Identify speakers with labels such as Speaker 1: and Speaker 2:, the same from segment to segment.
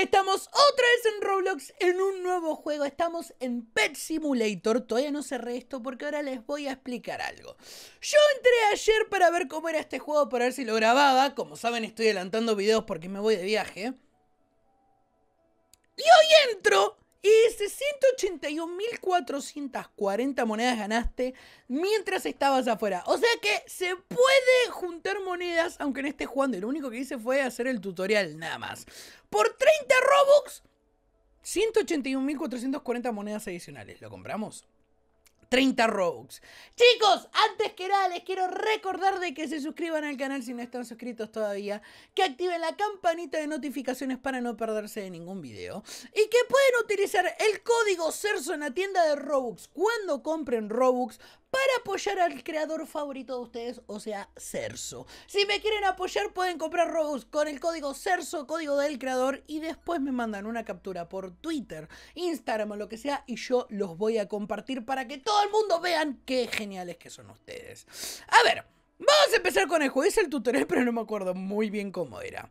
Speaker 1: estamos otra vez en Roblox en un nuevo juego. Estamos en Pet Simulator. Todavía no cerré esto porque ahora les voy a explicar algo. Yo entré ayer para ver cómo era este juego, para ver si lo grababa. Como saben, estoy adelantando videos porque me voy de viaje. Y hoy entro y ese 181.440 monedas ganaste mientras estabas afuera. O sea que se puede juntar monedas, aunque en este jugando. lo único que hice fue hacer el tutorial nada más. Por 30 Robux, 181.440 monedas adicionales. ¿Lo compramos? 30 Robux. Chicos, antes que nada les quiero recordar de que se suscriban al canal si no están suscritos todavía, que activen la campanita de notificaciones para no perderse de ningún video y que pueden utilizar el código CERSO en la tienda de Robux cuando compren Robux para apoyar al creador favorito de ustedes, o sea, Cerso. Si me quieren apoyar, pueden comprar Robux con el código Cerso, código del creador, y después me mandan una captura por Twitter, Instagram o lo que sea, y yo los voy a compartir para que todo el mundo vean qué geniales que son ustedes. A ver, vamos a empezar con el juego. es el tutorial, pero no me acuerdo muy bien cómo era.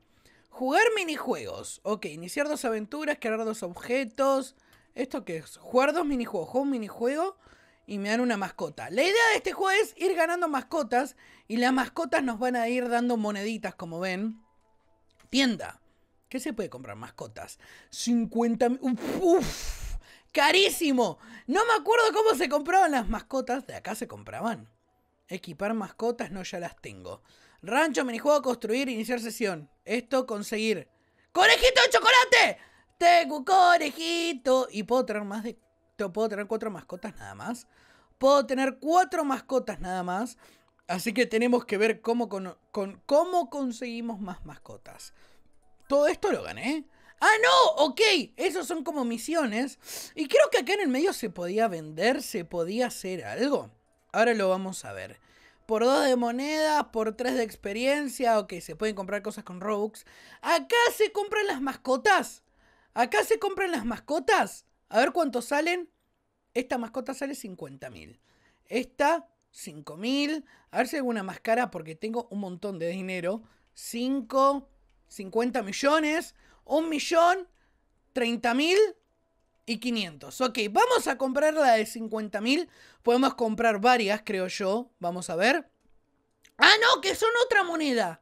Speaker 1: Jugar minijuegos. Ok, iniciar dos aventuras, crear dos objetos. ¿Esto qué es? Jugar dos minijuegos. Juego un minijuego y me dan una mascota. La idea de este juego es ir ganando mascotas y las mascotas nos van a ir dando moneditas, como ven. Tienda. ¿Qué se puede comprar? Mascotas. 50 Uf, carísimo. No me acuerdo cómo se compraban las mascotas. De acá se compraban. Equipar mascotas, no, ya las tengo. Rancho, minijuego, construir, iniciar sesión. Esto, conseguir. ¡Conejito de chocolate! Tengo conejito. Y puedo traer más de puedo tener cuatro mascotas nada más. Puedo tener cuatro mascotas nada más. Así que tenemos que ver cómo, con, cómo conseguimos más mascotas. Todo esto lo gané. ¡Ah, no! Ok, esos son como misiones. Y creo que acá en el medio se podía vender, se podía hacer algo. Ahora lo vamos a ver. Por dos de moneda, por tres de experiencia. Ok, se pueden comprar cosas con Robux. Acá se compran las mascotas. Acá se compran las mascotas. A ver cuánto salen. Esta mascota sale 50.000, Esta, 5.000, A ver si hay alguna máscara porque tengo un montón de dinero. 5, 50 millones, 1 millón, 30 mil y 500. Ok, vamos a comprar la de 50.000, Podemos comprar varias, creo yo. Vamos a ver. Ah, no, que son otra moneda.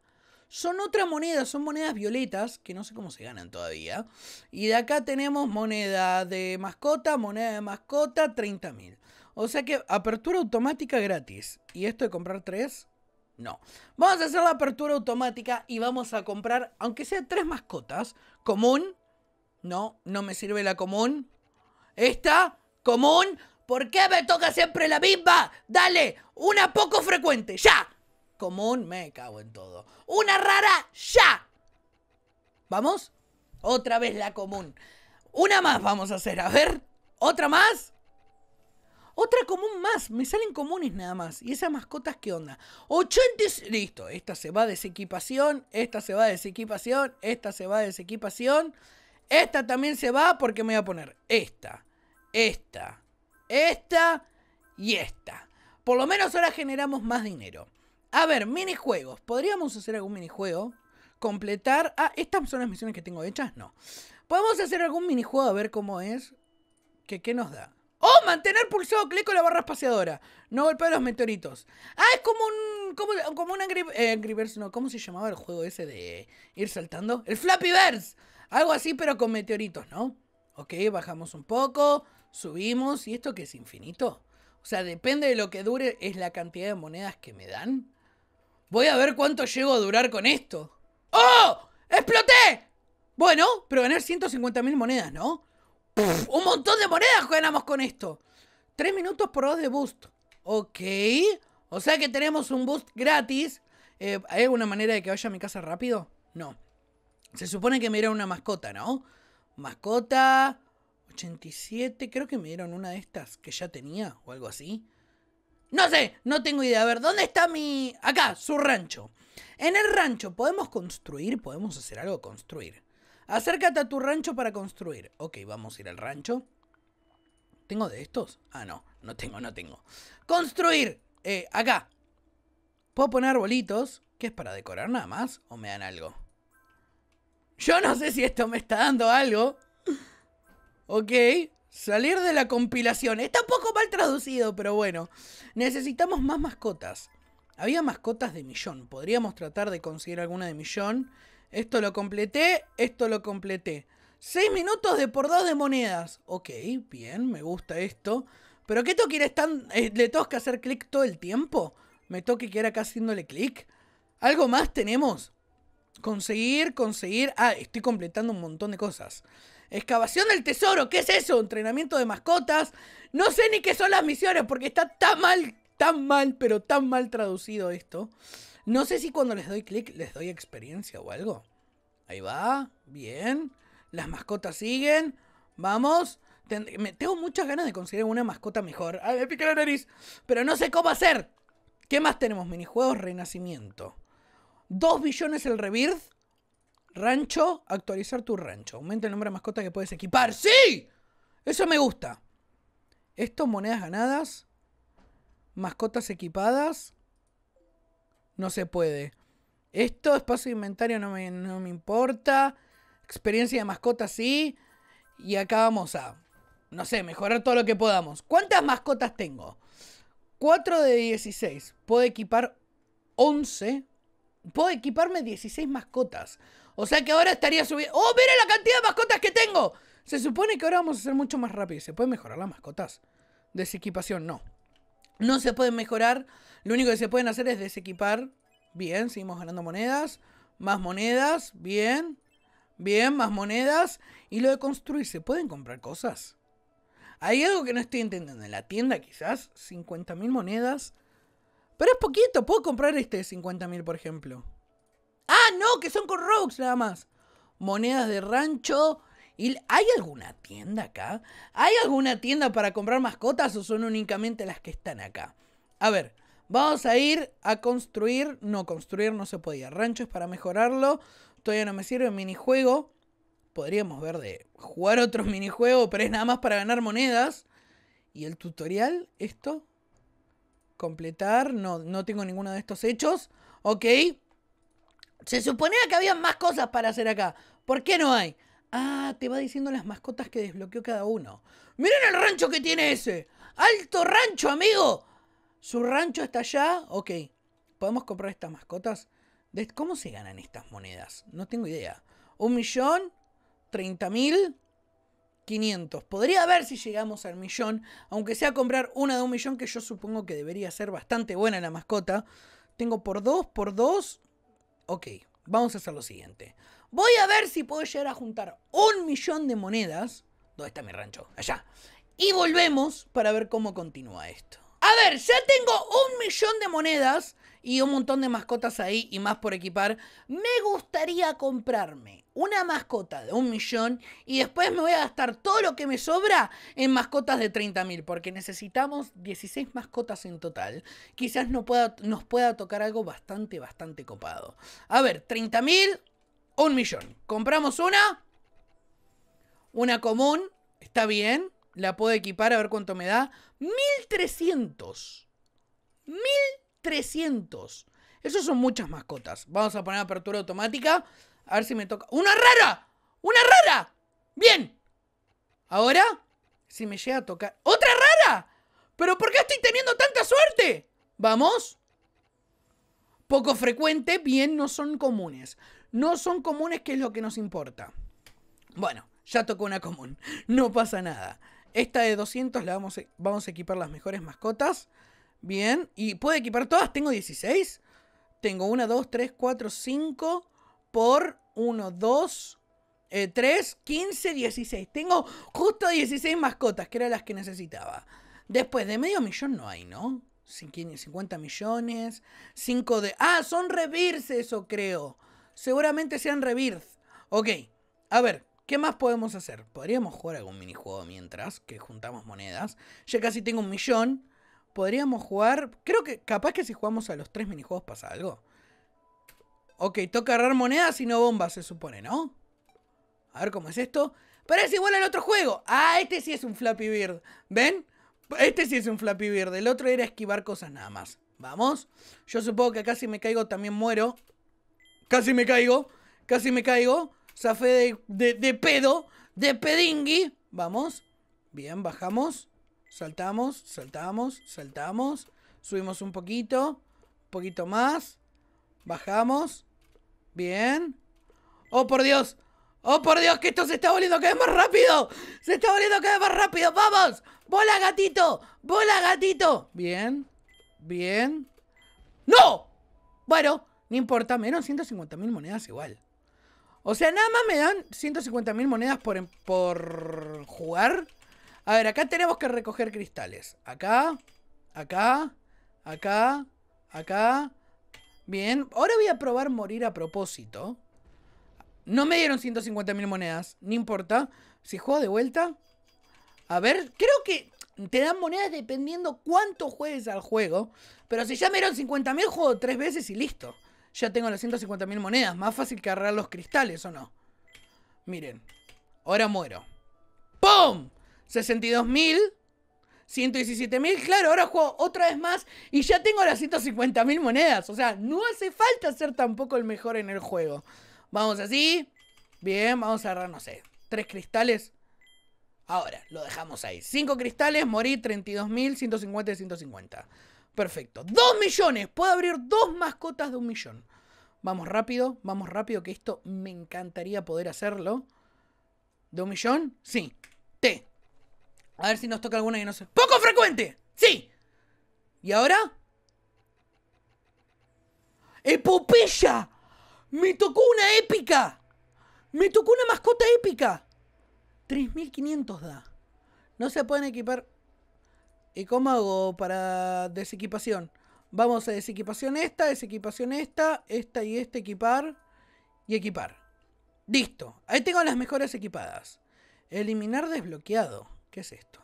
Speaker 1: Son otra moneda, son monedas violetas, que no sé cómo se ganan todavía. Y de acá tenemos moneda de mascota, moneda de mascota, 30.000. O sea que apertura automática gratis. ¿Y esto de comprar tres? No. Vamos a hacer la apertura automática y vamos a comprar, aunque sea tres mascotas. Común. No, no me sirve la común. Esta. Común. ¿Por qué me toca siempre la misma? Dale, una poco frecuente. Ya. Común, me cago en todo. ¡Una rara ya! ¿Vamos? Otra vez la común. Una más vamos a hacer. A ver, otra más. Otra común más. Me salen comunes nada más. ¿Y esas mascotas qué onda? 80. Listo. Esta se va a desequipación. Esta se va a desequipación. Esta se va a desequipación. Esta también se va porque me voy a poner esta. Esta. Esta. Y esta. Por lo menos ahora generamos más dinero. A ver, minijuegos. ¿Podríamos hacer algún minijuego? Completar. Ah, estas son las misiones que tengo hechas. No. Podemos hacer algún minijuego a ver cómo es. ¿Qué, nos da? ¡Oh! Mantener pulsado clic con la barra espaciadora. No golpear los meteoritos. Ah, es como un. Como, como un eh, Angry, Birds. No, ¿cómo se llamaba el juego ese de ir saltando? ¡El Flappy Birds! Algo así, pero con meteoritos, ¿no? Ok, bajamos un poco. Subimos. ¿Y esto que es infinito? O sea, depende de lo que dure, es la cantidad de monedas que me dan. Voy a ver cuánto llego a durar con esto. ¡Oh! ¡Exploté! Bueno, pero ganar 150.000 monedas, ¿no? un montón de monedas ganamos con esto. 3 minutos por 2 de boost. Ok. O sea que tenemos un boost gratis. Eh, ¿Hay alguna manera de que vaya a mi casa rápido? No. Se supone que me dieron una mascota, ¿no? Mascota 87. Creo que me dieron una de estas que ya tenía o algo así. No sé, no tengo idea. A ver, ¿dónde está mi... Acá, su rancho. En el rancho, ¿podemos construir? ¿Podemos hacer algo? Construir. Acércate a tu rancho para construir. Ok, vamos a ir al rancho. ¿Tengo de estos? Ah, no. No tengo, no tengo. Construir. Eh, acá. Puedo poner arbolitos. que es para decorar nada más? ¿O me dan algo? Yo no sé si esto me está dando algo. Ok. Salir de la compilación. Está un poco mal traducido, pero bueno. Necesitamos más mascotas. Había mascotas de millón. Podríamos tratar de conseguir alguna de millón. Esto lo completé, esto lo completé. Seis minutos de por dos de monedas. Ok, bien, me gusta esto. ¿Pero qué toque tan... Eh, ¿Le tengo que hacer clic todo el tiempo? ¿Me toque que acá haciéndole clic? ¿Algo más tenemos? Conseguir, conseguir... Ah, estoy completando un montón de cosas. Excavación del tesoro, ¿qué es eso? Entrenamiento de mascotas. No sé ni qué son las misiones porque está tan mal, tan mal, pero tan mal traducido esto. No sé si cuando les doy clic les doy experiencia o algo. Ahí va, bien. Las mascotas siguen. Vamos. tengo muchas ganas de conseguir una mascota mejor. Ay, me pica la nariz. Pero no sé cómo hacer. ¿Qué más tenemos? Minijuegos Renacimiento. ¿Dos billones el Rebirth. Rancho, actualizar tu rancho. Aumenta el número de mascotas que puedes equipar. ¡Sí! Eso me gusta. Estos, monedas ganadas. Mascotas equipadas. No se puede. Esto, espacio de inventario, no me, no me importa. Experiencia de mascotas, sí. Y acá vamos a, no sé, mejorar todo lo que podamos. ¿Cuántas mascotas tengo? 4 de 16. Puedo equipar 11 puedo equiparme 16 mascotas. O sea que ahora estaría subiendo... ¡Oh, mira la cantidad de mascotas que tengo! Se supone que ahora vamos a ser mucho más rápidos ¿Se pueden mejorar las mascotas? Desequipación, no. No se pueden mejorar. Lo único que se pueden hacer es desequipar. Bien, seguimos ganando monedas. Más monedas. Bien. Bien, más monedas. Y lo de construir, ¿se pueden comprar cosas? Hay algo que no estoy entendiendo. En la tienda quizás 50.000 monedas pero es poquito, puedo comprar este de 50.000, por ejemplo. Ah, no, que son con Robux nada más. Monedas de rancho. ¿Y ¿Hay alguna tienda acá? ¿Hay alguna tienda para comprar mascotas o son únicamente las que están acá? A ver, vamos a ir a construir. No, construir no se podía. Rancho es para mejorarlo. Todavía no me sirve minijuego. Podríamos ver de jugar otros minijuegos, pero es nada más para ganar monedas. ¿Y el tutorial? ¿Esto? Completar, no, tengo ninguno de estos hechos. Ok. Se suponía que había más cosas para hacer acá. ¿Por qué no hay? Ah, te va diciendo las mascotas que desbloqueó cada uno. Miren el rancho que tiene ese. Alto rancho, amigo. Su rancho está allá. Ok. ¿Podemos comprar estas mascotas? ¿Cómo se ganan estas monedas? No tengo idea. Un millón, treinta mil, 500. Podría ver si llegamos al millón, aunque sea comprar una de un millón, que yo supongo que debería ser bastante buena la mascota. Tengo por dos, por dos. Ok, vamos a hacer lo siguiente. Voy a ver si puedo llegar a juntar un millón de monedas. ¿Dónde está mi rancho? Allá. Y volvemos para ver cómo continúa esto. A ver, ya tengo un millón de monedas y un montón de mascotas ahí y más por equipar. Me gustaría comprarme una mascota de un millón y después me voy a gastar todo lo que me sobra en mascotas de 30 mil, porque necesitamos 16 mascotas en total. Quizás no pueda, nos pueda tocar algo bastante, bastante copado. A ver, 30 mil, un millón. Compramos una, una común, está bien, la puedo equipar a ver cuánto me da. 1300. 1300. 300. Esos son muchas mascotas. Vamos a poner apertura automática. A ver si me toca. ¡Una rara! ¡Una rara! Bien. Ahora, si me llega a tocar... ¡Otra rara! ¿Pero por qué estoy teniendo tanta suerte? Vamos. Poco frecuente, bien, no son comunes. No son comunes, que es lo que nos importa. Bueno, ya tocó una común. No pasa nada. Esta de 200 la vamos vamos a equipar las mejores mascotas. Bien. ¿Y puedo equipar todas? Tengo 16. Tengo 1, 2, 3, 4, 5 por 1, 2, 3, 15, 16. Tengo justo 16 mascotas, que eran las que necesitaba. Después de medio millón no hay, ¿no? 50 millones, 5 de... Ah, son rebirths eso creo. Seguramente sean rebirths. Ok, a ver, ¿qué más podemos hacer? Podríamos jugar algún minijuego mientras que juntamos monedas. Ya casi tengo un millón podríamos jugar. Creo que capaz que si jugamos a los tres minijuegos pasa algo. Ok, toca agarrar monedas y no bombas, se supone, ¿no? A ver cómo es esto. Parece igual al otro juego. Ah, este sí es un Flappy Bird. ¿Ven? Este sí es un Flappy Bird. El otro era esquivar cosas nada más. Vamos. Yo supongo que casi me caigo también muero. Casi me caigo. Casi me caigo. Zafé de, de, de pedo. De pedingui. Vamos. Bien, bajamos. Saltamos, saltamos, saltamos. Subimos un poquito. Un poquito más. Bajamos. Bien. ¡Oh, por Dios! ¡Oh, por Dios! ¡Que esto se está volviendo cada vez más rápido! ¡Se está volviendo cada vez más rápido! ¡Vamos! ¡Bola, gatito! ¡Bola, gatito! Bien. Bien. ¡No! Bueno, no importa. menos dieron 150 mil monedas igual. O sea, nada más me dan 150.000 mil monedas por, por jugar. A ver, acá tenemos que recoger cristales. Acá, acá, acá, acá. Bien, ahora voy a probar morir a propósito. No me dieron 150.000 monedas, no importa. Si juego de vuelta... A ver, creo que te dan monedas dependiendo cuánto juegues al juego. Pero si ya me dieron 50.000, juego tres veces y listo. Ya tengo las 150.000 monedas. Más fácil que agarrar los cristales, ¿o no? Miren. Ahora muero. ¡Pum! 62.000. 117.000, claro, ahora juego otra vez más y ya tengo las 150.000 monedas. O sea, no hace falta ser tampoco el mejor en el juego. Vamos así. Bien, vamos a agarrar, no sé, tres cristales. Ahora, lo dejamos ahí. Cinco cristales, morí 32.000, 150 y 150. Perfecto. Dos millones. Puedo abrir dos mascotas de un millón. Vamos rápido, vamos rápido, que esto me encantaría poder hacerlo. ¿De un millón? Sí. T. A ver si nos toca alguna que no sé. ¡Poco frecuente! ¡Sí! ¿Y ahora? ¡Epopeya! ¡Me tocó una épica! ¡Me tocó una mascota épica! 3500 da. No se pueden equipar. ¿Y cómo hago para desequipación? Vamos a desequipación esta, desequipación esta, esta y esta, equipar y equipar. Listo. Ahí tengo las mejores equipadas. Eliminar desbloqueado. ¿Qué es esto?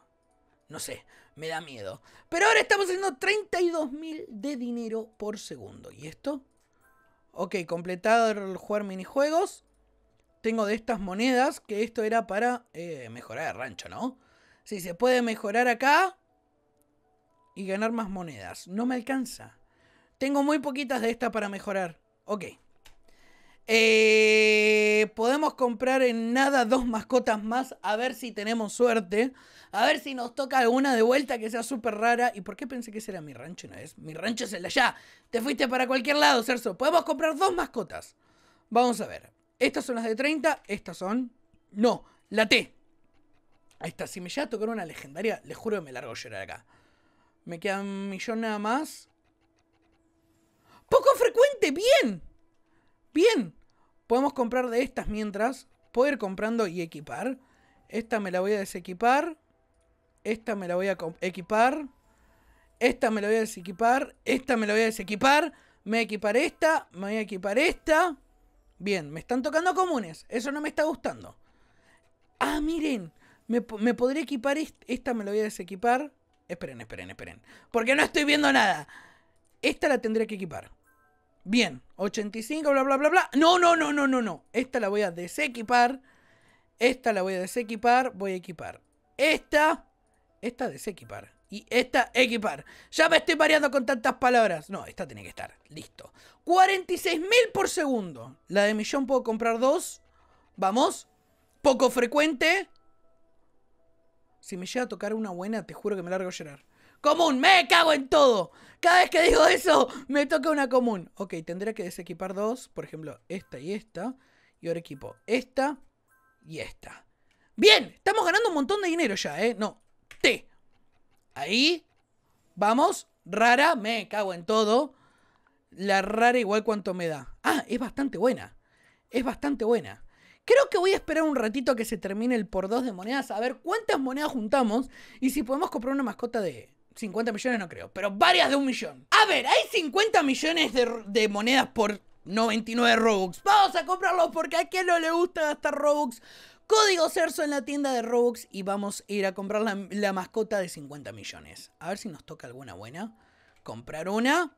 Speaker 1: No sé, me da miedo. Pero ahora estamos haciendo 32.000 de dinero por segundo. ¿Y esto? Ok, completado el jugar minijuegos. Tengo de estas monedas, que esto era para eh, mejorar el rancho, ¿no? Sí, se puede mejorar acá y ganar más monedas. No me alcanza. Tengo muy poquitas de estas para mejorar. Ok. Eh, podemos comprar en nada dos mascotas más, a ver si tenemos suerte, a ver si nos toca alguna de vuelta que sea súper rara. ¿Y por qué pensé que ese era mi rancho una vez? Mi rancho es el de allá. Te fuiste para cualquier lado, Cerso. Podemos comprar dos mascotas. Vamos a ver. Estas son las de 30, estas son... No, la T. Ahí está, si me llega a tocar una legendaria, le juro que me largo a llorar acá. Me queda un millón nada más. Poco frecuente, bien. Bien, Podemos comprar de estas mientras. Puedo ir comprando y equipar. Esta me la voy a desequipar. Esta me la voy a equipar. Esta me la voy a desequipar. Esta me la voy a desequipar. Me voy a equipar esta. Me voy a equipar esta. Bien, me están tocando comunes. Eso no me está gustando. Ah, miren. Me, podría equipar esta. Esta me la voy a desequipar. Esperen, esperen, esperen. Porque no estoy viendo nada. Esta la tendría que equipar. Bien, 85, bla, bla, bla, bla. No, no, no, no, no, no. Esta la voy a desequipar. Esta la voy a desequipar. Voy a equipar. Esta. Esta desequipar. Y esta equipar. Ya me estoy mareando con tantas palabras. No, esta tiene que estar. Listo. 46.000 por segundo. La de millón puedo comprar dos. Vamos. Poco frecuente. Si me llega a tocar una buena, te juro que me largo a llorar. Común, me cago en todo. Cada vez que digo eso, me toca una común. Ok, tendré que desequipar dos. Por ejemplo, esta y esta. Y ahora equipo esta y esta. Bien, estamos ganando un montón de dinero ya, ¿eh? No, T. Ahí. Vamos. Rara, me cago en todo. La rara igual cuánto me da. Ah, es bastante buena. Es bastante buena. Creo que voy a esperar un ratito a que se termine el por dos de monedas, a ver cuántas monedas juntamos y si podemos comprar una mascota de, 50 millones no creo, pero varias de un millón. A ver, hay 50 millones de, monedas por 99 Robux. Vamos a comprarlos porque a quien no le gusta gastar Robux. Código Cerso en la tienda de Robux y vamos a ir a comprar la, mascota de 50 millones. A ver si nos toca alguna buena. Comprar una.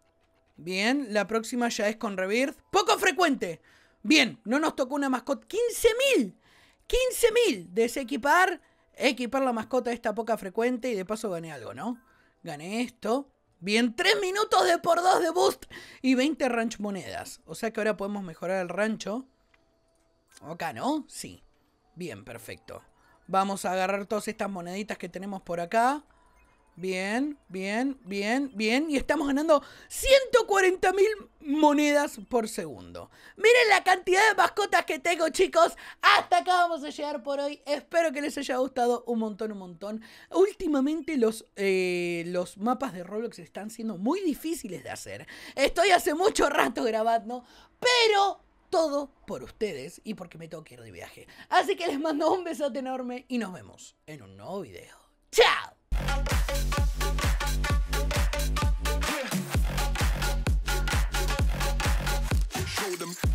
Speaker 1: Bien, la próxima ya es con Rebirth. Poco frecuente. Bien, no nos tocó una mascota. ¡15.000! ¡15.000! Desequipar. Equipar la mascota esta poca frecuente y de paso gané algo, ¿no? gané esto. Bien, 3 minutos de por 2 de boost y 20 ranch monedas. O sea que ahora podemos mejorar el rancho. Acá, ¿no? Sí. Bien, perfecto. Vamos a agarrar todas estas moneditas que tenemos por acá. Bien, bien, bien, bien. Y estamos ganando 140 mil monedas por segundo. Miren la cantidad de mascotas que tengo, chicos. Hasta acá vamos a llegar por hoy. Espero que les haya gustado un montón, un montón. Últimamente los, eh, los mapas de Roblox están siendo muy difíciles de hacer. Estoy hace mucho rato grabando, pero todo por ustedes y porque me tengo que ir de viaje. Así que les mando un besote enorme y nos vemos en un nuevo video. ¡Chao! them.